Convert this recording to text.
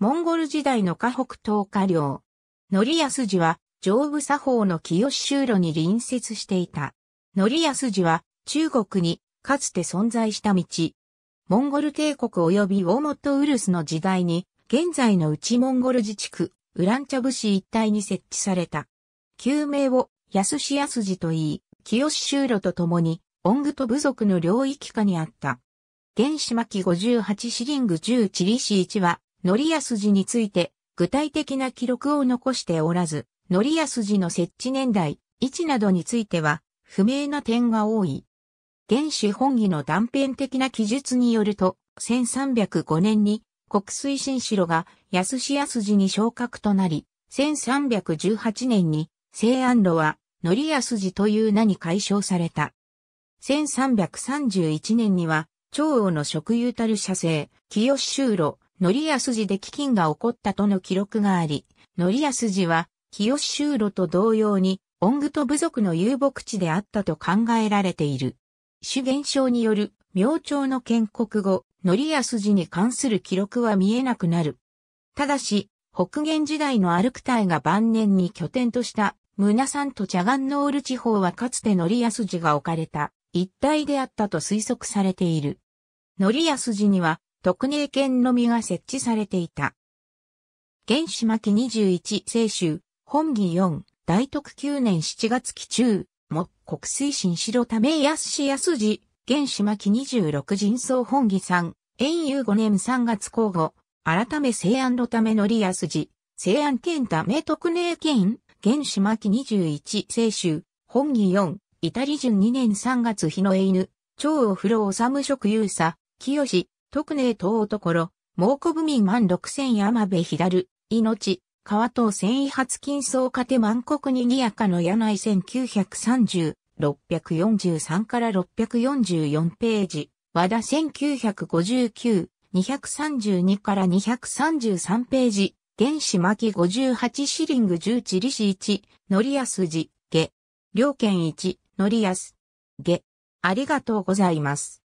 モンゴル時代の河北東下領。ノリヤス寺は、上部作法の清州路に隣接していた。ノリヤス寺は、中国に、かつて存在した道。モンゴル帝国及びウォモットウルスの時代に、現在の内モンゴル自治区、ウランチャブ市一帯に設置された。旧名を、安市安寺と言い、清州路と共に、オングト部族の領域下にあった。原始巻58シリング10チリシ1は、則安寺について具体的な記録を残しておらず、則安寺の設置年代、位置などについては不明な点が多い。原始本義の断片的な記述によると、1305年に国水新城が安市安寺に昇格となり、1318年に西安路は則安寺という名に改称された。1331年には、長王の職有たる社政、清州路、則安寺で飢饉が起こったとの記録があり、則安寺は、清州路と同様に、ン具と部族の遊牧地であったと考えられている。主現象による、明朝の建国後、則安寺に関する記録は見えなくなる。ただし、北元時代のアルク隊が晩年に拠点とした、サンとチャガンノール地方はかつて則安寺が置かれた一帯であったと推測されている。則安寺には特命犬のみが設置されていた。原始巻21清州、本義4、大徳9年7月期中、も、国水新白ため安し安寺、原始巻26人相本義3、遠遊5年3月交互、改め西安のためのり安寺、西安県ため特命県、原始巻21清州、本義4、イタリ順2年3月日の絵犬、長を風呂治職有佐、清、志、特と東ろ、猛古文民万六千山部左、命、川東繊維発金層家庭。万国にぎやかの柳井1930、643から644ページ、和田1959、232から233ページ、原始巻58シリング10地利子1、乗りやすじ、下。両県1、乗りやす、下。ありがとうございます。